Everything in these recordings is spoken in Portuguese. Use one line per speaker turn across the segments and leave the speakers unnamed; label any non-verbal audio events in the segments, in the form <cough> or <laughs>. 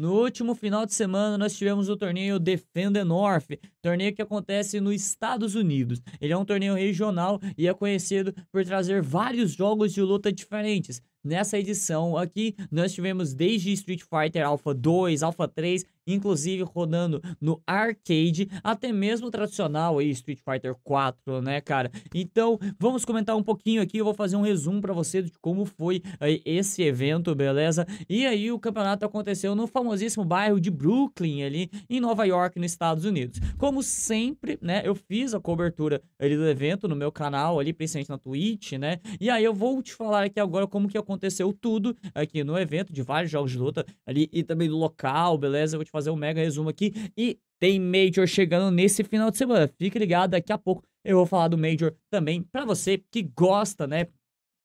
No último final de semana, nós tivemos o torneio Defend the North, torneio que acontece nos Estados Unidos. Ele é um torneio regional e é conhecido por trazer vários jogos de luta diferentes. Nessa edição aqui, nós tivemos desde Street Fighter Alpha 2, Alpha 3 inclusive rodando no arcade, até mesmo o tradicional aí, Street Fighter 4, né, cara? Então, vamos comentar um pouquinho aqui, eu vou fazer um resumo para você de como foi aí, eh, esse evento, beleza? E aí o campeonato aconteceu no famosíssimo bairro de Brooklyn ali, em Nova York, nos Estados Unidos. Como sempre, né, eu fiz a cobertura ali do evento no meu canal ali, principalmente na Twitch, né? E aí eu vou te falar aqui agora como que aconteceu tudo aqui no evento de vários jogos de luta ali e também do local, beleza? Eu vou te fazer fazer um mega resumo aqui. E tem Major chegando nesse final de semana. Fique ligado, daqui a pouco eu vou falar do Major também para você que gosta, né?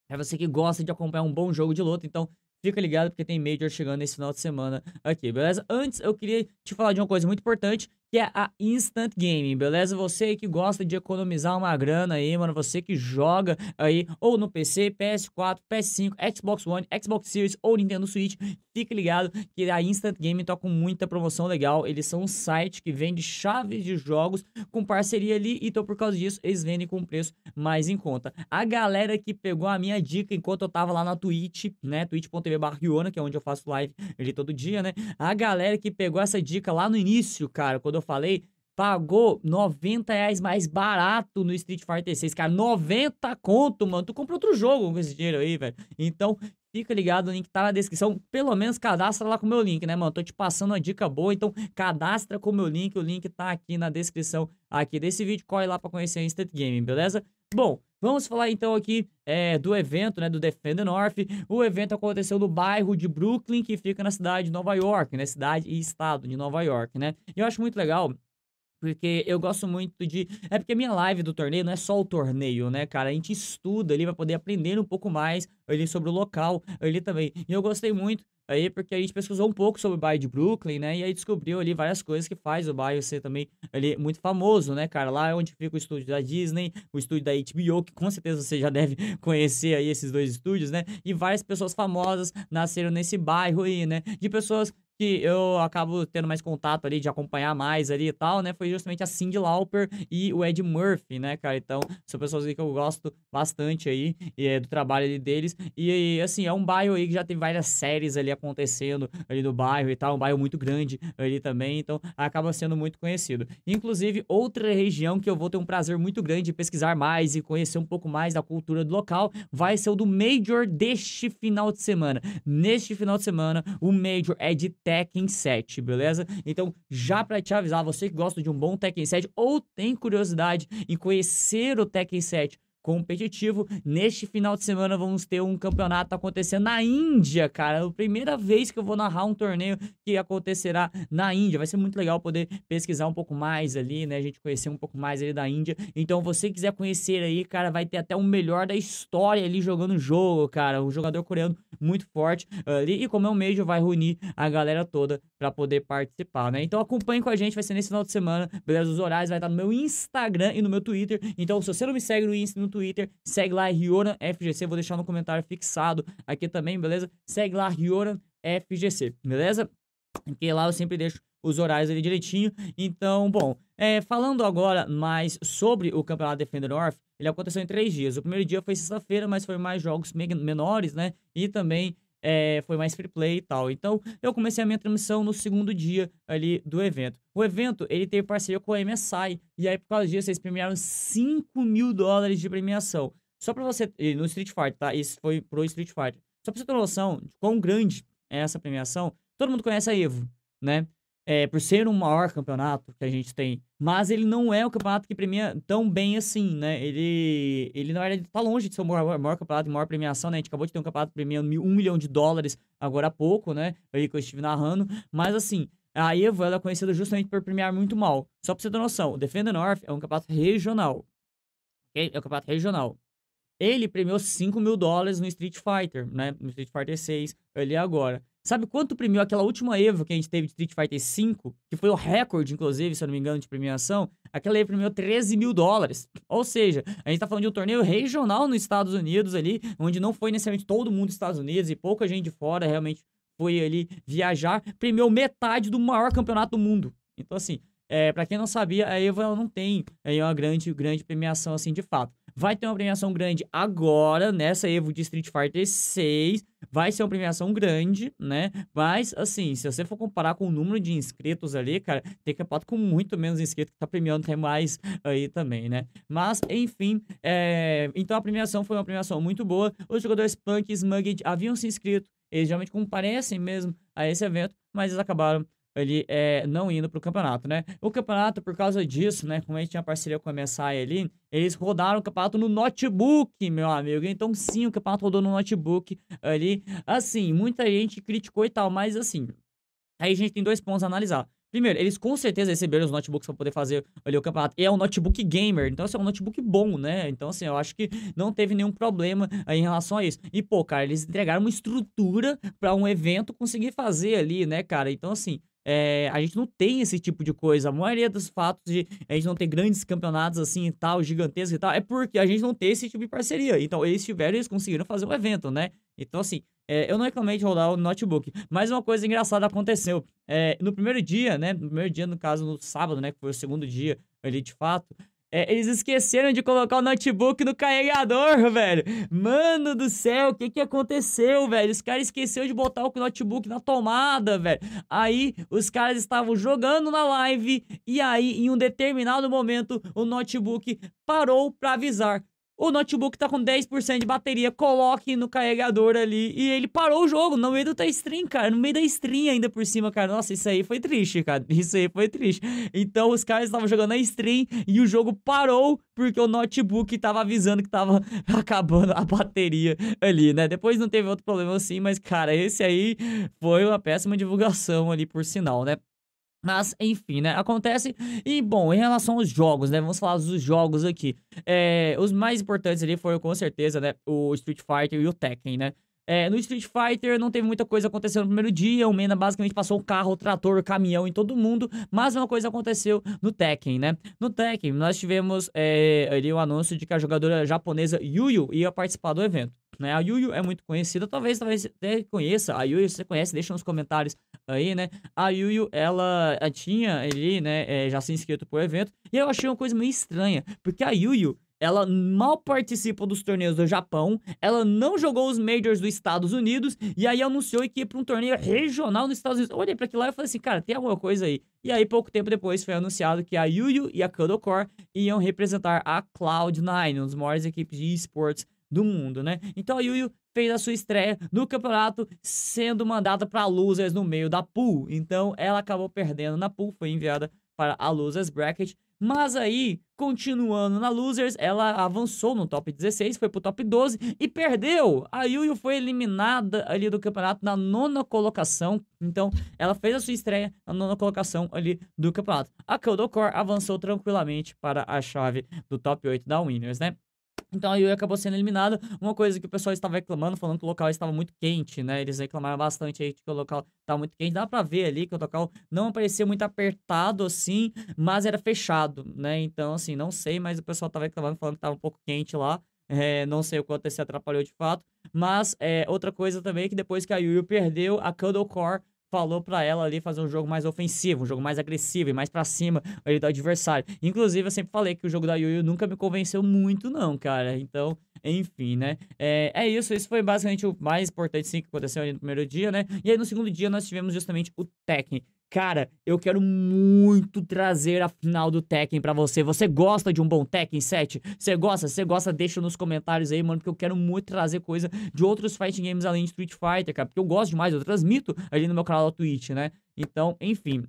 É você que gosta de acompanhar um bom jogo de luta, então fica ligado porque tem Major chegando nesse final de semana aqui, beleza? Antes eu queria te falar de uma coisa muito importante, que é a Instant Gaming, beleza? Você que gosta de economizar uma grana aí, mano, você que joga aí ou no PC, PS4, PS5, Xbox One, Xbox Series ou Nintendo Switch, fique ligado que a Instant Gaming tá com muita promoção legal. Eles são um site que vende chaves de jogos com parceria ali, então por causa disso eles vendem com preço mais em conta. A galera que pegou a minha dica enquanto eu tava lá na Twitch, né, twitch.tv que é onde eu faço live ali todo dia, né? A galera que pegou essa dica lá no início, cara, quando eu falei, pagou 90 reais mais barato no Street Fighter 6, cara. 90 conto, mano. Tu comprou outro jogo com esse dinheiro aí, velho. Então, fica ligado, o link tá na descrição. Pelo menos cadastra lá com o meu link, né, mano? Tô te passando uma dica boa, então cadastra com o meu link. O link tá aqui na descrição aqui desse vídeo. Corre lá pra conhecer o Instant Game, beleza? Bom, Vamos falar então aqui é, do evento, né, do Defend the North. O evento aconteceu no bairro de Brooklyn, que fica na cidade de Nova York, né, cidade e estado de Nova York, né. E eu acho muito legal porque eu gosto muito de. É porque a minha live do torneio não é só o torneio, né, cara? A gente estuda ali para poder aprender um pouco mais ali sobre o local ali também. E eu gostei muito aí porque a gente pesquisou um pouco sobre o bairro de Brooklyn, né? E aí descobriu ali várias coisas que faz o bairro ser também ali muito famoso, né, cara? Lá é onde fica o estúdio da Disney, o estúdio da HBO, que com certeza você já deve <laughs> conhecer aí esses dois estúdios, né? E várias pessoas famosas nasceram nesse bairro aí, né? De pessoas que eu acabo tendo mais contato ali, de acompanhar mais ali e tal, né? Foi justamente a Cindy Lauper e o Ed Murphy, né, cara? Então, são pessoas que eu gosto bastante aí, é, do trabalho deles. E, assim, é um bairro aí que já tem várias séries ali acontecendo ali no bairro e tal, um bairro muito grande ali também, então acaba sendo muito conhecido. Inclusive, outra região que eu vou ter um prazer muito grande de pesquisar mais e conhecer um pouco mais da cultura do local vai ser o do Major deste final de semana. Neste final de semana, o Major é de Tekken 7, beleza? Então, já para te avisar, você que gosta de um bom Tekken 7 ou tem curiosidade em conhecer o Tekken 7 competitivo. Neste final de semana vamos ter um campeonato acontecendo na Índia, cara. É a primeira vez que eu vou narrar um torneio que acontecerá na Índia. Vai ser muito legal poder pesquisar um pouco mais ali, né? A gente conhecer um pouco mais ali da Índia. Então, você quiser conhecer aí, cara, vai ter até o melhor da história ali jogando o jogo, cara. Um jogador coreano muito forte ali. E como é um Major, vai reunir a galera toda para poder participar, né? Então acompanhe com a gente, vai ser nesse final de semana, beleza? Os horários vai estar no meu Instagram e no meu Twitter. Então, se você não me segue no Instagram Twitter, segue lá Rioran FGC, vou deixar no comentário fixado aqui também, beleza? Segue lá Rioran FGC, beleza? Porque lá eu sempre deixo os horários ali direitinho. Então, bom, é, falando agora mais sobre o Campeonato Defender North, ele aconteceu em três dias. O primeiro dia foi sexta-feira, mas foi mais jogos menores, né? E também é, foi mais free play e tal. Então, eu comecei a minha transmissão no segundo dia ali do evento. O evento, ele teve parceria com a MSI, e aí por causa disso eles premiaram 5 mil dólares de premiação. Só pra você, no Street Fighter, tá? Isso foi pro Street Fighter. Só pra você ter uma noção de quão grande é essa premiação, todo mundo conhece a Evo, né? é, por ser o maior campeonato que a gente tem, mas ele não é o campeonato que premia tão bem assim, né? Ele, ele na verdade, tá longe de ser o maior, maior campeonato e maior premiação, né? A gente acabou de ter um campeonato premiando mil, um milhão de dólares agora há pouco, né? Aí que eu estive narrando, mas assim, a Evo, ela é conhecida justamente por premiar muito mal. Só pra você ter noção, o Defender North é um campeonato regional, É um campeonato regional. Ele premiou 5 mil dólares no Street Fighter, né? No Street Fighter 6, ali agora. Sabe quanto premiou aquela última EVO que a gente teve de Street Fighter V, que foi o recorde, inclusive, se eu não me engano, de premiação? Aquela EVO premiou 13 mil dólares. Ou seja, a gente tá falando de um torneio regional nos Estados Unidos ali, onde não foi necessariamente todo mundo dos Estados Unidos e pouca gente de fora realmente foi ali viajar. Premiou metade do maior campeonato do mundo. Então, assim, é, para quem não sabia, a EVO ela não tem aí uma grande, grande premiação assim de fato. Vai ter uma premiação grande agora, nessa Evo de Street Fighter 6. Vai ser uma premiação grande, né? Mas, assim, se você for comparar com o número de inscritos ali, cara, tem campeonato com muito menos inscritos que tá premiando até mais aí também, né? Mas, enfim, é... então a premiação foi uma premiação muito boa. Os jogadores Punk e Smugged haviam se inscrito, eles geralmente comparecem mesmo a esse evento, mas eles acabaram ele é, não indo para o campeonato, né? O campeonato, por causa disso, né? Como a gente tinha parceria com a MSI ali, eles rodaram o campeonato no notebook, meu amigo. Então, sim, o campeonato rodou no notebook ali. Assim, muita gente criticou e tal, mas assim, aí a gente tem dois pontos a analisar. Primeiro, eles com certeza receberam os notebooks para poder fazer ali o campeonato. E é um notebook gamer, então assim, é um notebook bom, né? Então, assim, eu acho que não teve nenhum problema aí em relação a isso. E, pô, cara, eles entregaram uma estrutura para um evento conseguir fazer ali, né, cara? Então, assim, é, a gente não tem esse tipo de coisa. A maioria dos fatos de a gente não ter grandes campeonatos assim e tal, gigantescos e tal, é porque a gente não tem esse tipo de parceria. Então, eles tiveram, eles conseguiram fazer um evento, né? Então, assim, é, eu não reclamei de rodar o notebook. Mas uma coisa engraçada aconteceu. É, no primeiro dia, né? No primeiro dia, no caso, no sábado, né? Que foi o segundo dia ali de fato. É, eles esqueceram de colocar o notebook no carregador, <laughs> velho. Mano do céu, o que que aconteceu, velho? Os caras esqueceram de botar o notebook na tomada, velho. Aí os caras estavam jogando na live e aí em um determinado momento o notebook parou para avisar o notebook tá com 10% de bateria, coloque no carregador ali. E ele parou o jogo no meio da stream, cara. No meio da stream ainda por cima, cara. Nossa, isso aí foi triste, cara. Isso aí foi triste. Então os caras estavam jogando a stream e o jogo parou porque o notebook tava avisando que tava <laughs> acabando a bateria ali, né? Depois não teve outro problema assim, mas, cara, esse aí foi uma péssima divulgação ali, por sinal, né? Mas, enfim, né? Acontece. E, bom, em relação aos jogos, né? Vamos falar dos jogos aqui. É, os mais importantes ali foram, com certeza, né? O Street Fighter e o Tekken, né? É, no Street Fighter não teve muita coisa acontecendo no primeiro dia. O Mena basicamente passou um carro, um trator, um caminhão em todo mundo. Mas uma coisa aconteceu no Tekken, né? No Tekken, nós tivemos é, ali o um anúncio de que a jogadora japonesa Yuyu ia participar do evento. Né? A Yuyu é muito conhecida, talvez, talvez até conheça. A Yuyu, se você conhece, deixa nos comentários aí, né? A Yuyu, ela tinha ali, né, é, já se inscrito pro evento. E eu achei uma coisa meio estranha, porque a Yuyu, ela mal participa dos torneios do Japão, ela não jogou os Majors dos Estados Unidos, e aí anunciou que ia pra um torneio regional nos Estados Unidos. Olhei pra aquilo lá e falei assim, cara, tem alguma coisa aí. E aí, pouco tempo depois, foi anunciado que a Yuyu e a Cuddlecore iam representar a Cloud9, uma das maiores equipes de esportes do mundo, né? Então a Yuyu fez a sua estreia no campeonato, sendo mandada para Losers no meio da pool. Então ela acabou perdendo na pool, foi enviada para a Losers Bracket. Mas aí, continuando na Losers, ela avançou no top 16, foi pro top 12 e perdeu. A Yuyu foi eliminada ali do campeonato na nona colocação. Então, ela fez a sua estreia na nona colocação ali do campeonato. A Coldcore avançou tranquilamente para a chave do top 8 da Winners, né? Então a Yui acabou sendo eliminada. Uma coisa que o pessoal estava reclamando, falando que o local estava muito quente, né? Eles reclamaram bastante aí que o local estava tá muito quente. Dá pra ver ali que o local não parecia muito apertado assim, mas era fechado, né? Então, assim, não sei, mas o pessoal estava reclamando, falando que estava um pouco quente lá. É, não sei o quanto esse atrapalhou de fato. Mas é, outra coisa também é que depois que a Yuyu perdeu, a Cuddle Core falou para ela ali fazer um jogo mais ofensivo, um jogo mais agressivo e mais para cima ali do adversário. Inclusive, eu sempre falei que o jogo da Yu nunca me convenceu muito, não, cara. Então, enfim, né? É, é isso, isso foi basicamente o mais importante, sim, que aconteceu ali no primeiro dia, né? E aí no segundo dia nós tivemos justamente o técnico Cara, eu quero muito trazer a final do Tekken para você. Você gosta de um bom Tekken 7? Você gosta? Você gosta? Deixa nos comentários aí, mano, porque eu quero muito trazer coisa de outros fighting games além de Street Fighter, cara, porque eu gosto demais, eu transmito ali no meu canal da Twitch, né? Então, enfim,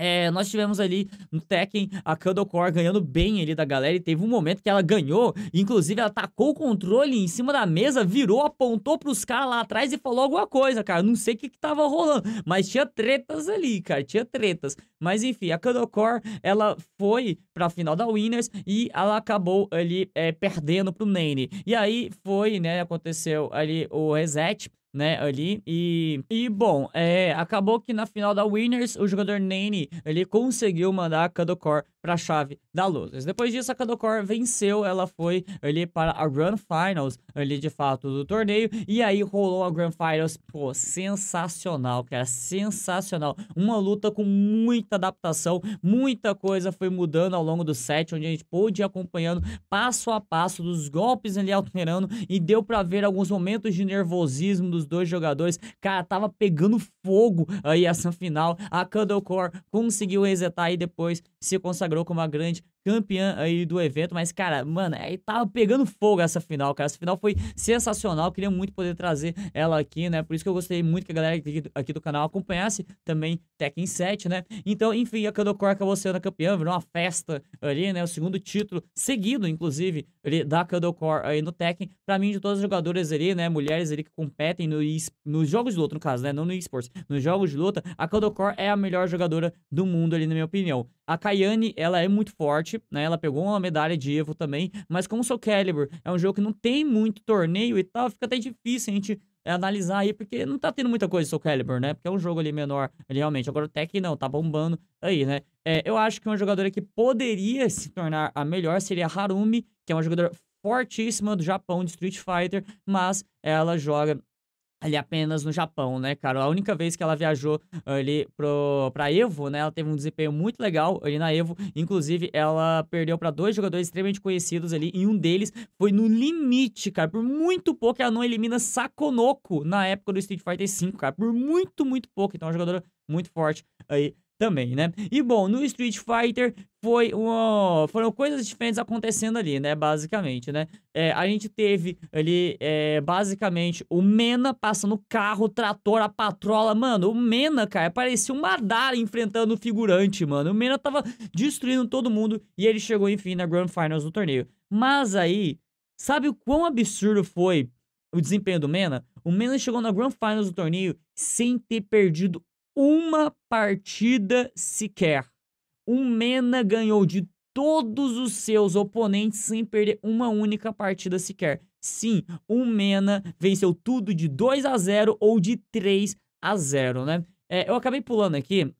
é, nós tivemos ali no Tekken a Cuddlecore ganhando bem ali da galera e teve um momento que ela ganhou, inclusive ela tacou o controle em cima da mesa, virou, apontou pros caras lá atrás e falou alguma coisa, cara. Não sei o que, que tava rolando, mas tinha tretas ali, cara, tinha tretas. Mas enfim, a Cuddlecore, ela foi pra final da Winners e ela acabou ali é, perdendo pro Nene. E aí foi, né, aconteceu ali o reset né, ali. E, e bom, é, acabou que na final da Winners, o jogador Nene, ele conseguiu mandar a Kadokor para a chave da Losers. Depois disso, a Kadokor venceu, ela foi ali para a Grand Finals, ali de fato do torneio, e aí rolou a Grand Finals, pô, sensacional, cara, sensacional. Uma luta com muita adaptação, muita coisa foi mudando ao longo do set, onde a gente pôde ir acompanhando passo a passo dos golpes ali alterando, e deu para ver alguns momentos de nervosismo dos dois jogadores. Cara, tava pegando fogo aí essa final, a Kadokor conseguiu resetar e depois se consagrou como a grande campeã aí do evento, mas, cara, mano, aí tava pegando fogo essa final, cara. Essa final foi sensacional, queria muito poder trazer ela aqui, né? Por isso que eu gostei muito que a galera aqui do canal acompanhasse também Tekken 7, né? Então, enfim, a Kano Core acabou sendo a campeã, virou uma festa ali, né? O segundo título seguido, inclusive, ali, da Kano Core aí no Tekken. Pra mim, de todas as jogadoras ali, né? Mulheres ali que competem no nos jogos de luta, no caso, né? Não no esports, nos jogos de luta, a Kano Core é a melhor jogadora do mundo ali, na minha opinião. A Kayane, ela é muito forte, né? Ela pegou uma medalha de Evo também, mas como o Soul Calibur é um jogo que não tem muito torneio e tal, fica até difícil a gente é, analisar aí, porque não tá tendo muita coisa o Soul Calibur, né? Porque é um jogo ali menor, realmente. Agora o Tech não, tá bombando aí, né? É, eu acho que é uma jogadora que poderia se tornar a melhor seria a Harumi, que é uma jogadora fortíssima do Japão de Street Fighter, mas ela joga ali apenas no Japão, né, cara? A única vez que ela viajou ah, ali pro, pra Evo, né, ela teve um desempenho muito legal ali na Evo. Inclusive, ela perdeu para dois jogadores extremamente conhecidos ali, e um deles foi no limite, cara. Por muito pouco ela não elimina Sakonoko na época do Street Fighter V, cara. Por muito, muito pouco. Então, é uma jogadora muito forte aí também, né? E bom, no Street Fighter foi uma, foram coisas diferentes acontecendo ali, né? Basicamente, né? É, a gente teve ali, é, basicamente, o Mena passando carro, trator, a patrola. Mano, o Mena, cara, parecia um Madara enfrentando o figurante, mano. O Mena tava destruindo todo mundo e ele chegou, enfim, na Grand Finals do torneio. Mas aí, sabe o quão absurdo foi o desempenho do Mena? O Mena chegou na Grand Finals do torneio sem ter perdido uma partida sequer. O Mena ganhou de todos os seus oponentes sem perder uma única partida sequer. Sim, o Mena venceu tudo de 2 a 0 ou de 3 a 0, né? É, eu acabei pulando aqui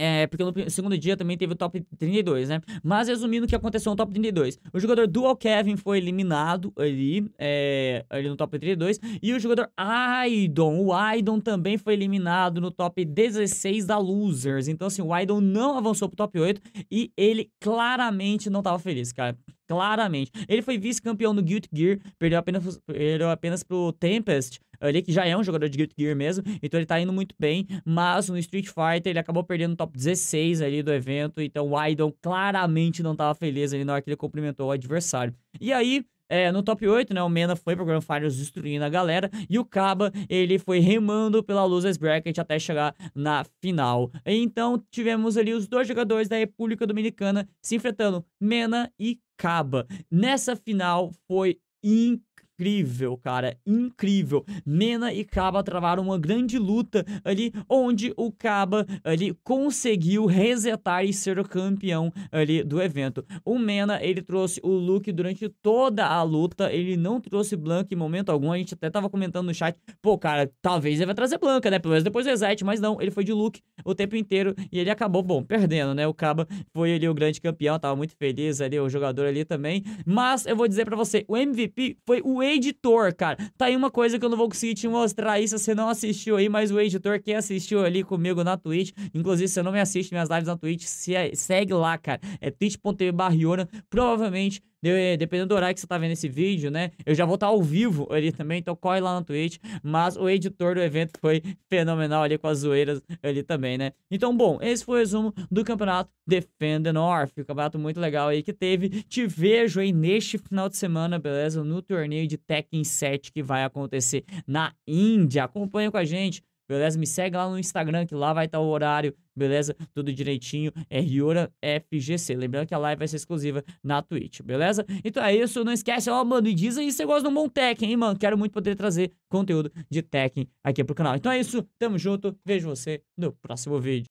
é, porque no segundo dia também teve o top 32, né? Mas resumindo o que aconteceu no top 32. O jogador Dual Kevin foi eliminado ali, é, ali no top 32. E o jogador Aidon, o Aidon também foi eliminado no top 16 da Losers. Então, assim, o Aidon não avançou pro top 8 e ele claramente não tava feliz, cara claramente. Ele foi vice-campeão no Guild Gear, perdeu apenas, perdeu apenas pro Tempest, ali, que já é um jogador de Guilty Gear mesmo, então ele tá indo muito bem, mas no Street Fighter ele acabou perdendo o top 16 ali do evento, então o Idol claramente não tava feliz ali na hora que ele cumprimentou o adversário. E aí, é, no top 8, né, o Mena foi pro Grand Finals destruindo a galera, e o Kaba, ele foi remando pela Losers Bracket até chegar na final. Então, tivemos ali os dois jogadores da República Dominicana se enfrentando, Mena e Kaba. Nessa final foi incrível incrível, cara, incrível. Nena e Kaba travaram uma grande luta ali, onde o Kaba ali conseguiu resetar e ser o campeão ali do evento. O Mena, ele trouxe o look durante toda a luta, ele não trouxe Blanca em momento algum, a gente até tava comentando no chat, pô, cara, talvez ele vai trazer Blanca, né, pelo menos depois do mas não, ele foi de look o tempo inteiro e ele acabou, bom, perdendo, né, o Kaba foi ali o grande campeão, tava muito feliz ali, o jogador ali também, mas eu vou dizer para você, o MVP foi o editor, cara. Tá aí uma coisa que eu não vou conseguir te mostrar isso. Você não assistiu aí, mas o editor que assistiu ali comigo na Twitch. Inclusive, se você não me assiste minhas lives na Twitch, se, é, segue lá, cara. É twitch.tv barriona. Provavelmente eh, dependendo do horário que você tá vendo esse vídeo, né? Eu já vou estar tá ao vivo ali também, então corre lá no Twitch. Mas o editor do evento foi fenomenal ali com as zoeiras ali também, né? Então, bom, esse foi o resumo do campeonato Defend the North. Um campeonato muito legal aí que teve. Te vejo aí neste final de semana, beleza? No torneio de Tekken 7 que vai acontecer na Índia. Acompanha com a gente beleza? Me segue lá no Instagram, que lá vai estar tá o horário, beleza? Tudo direitinho, é Riora FGC. Lembrando que a live vai ser exclusiva na Twitch, beleza? Então é isso, não esquece, ó, mano, e diz aí se você gosta de um bom tech, hein, mano? Quero muito poder trazer conteúdo de tech aqui pro canal. Então é isso, tamo junto, vejo você no próximo vídeo.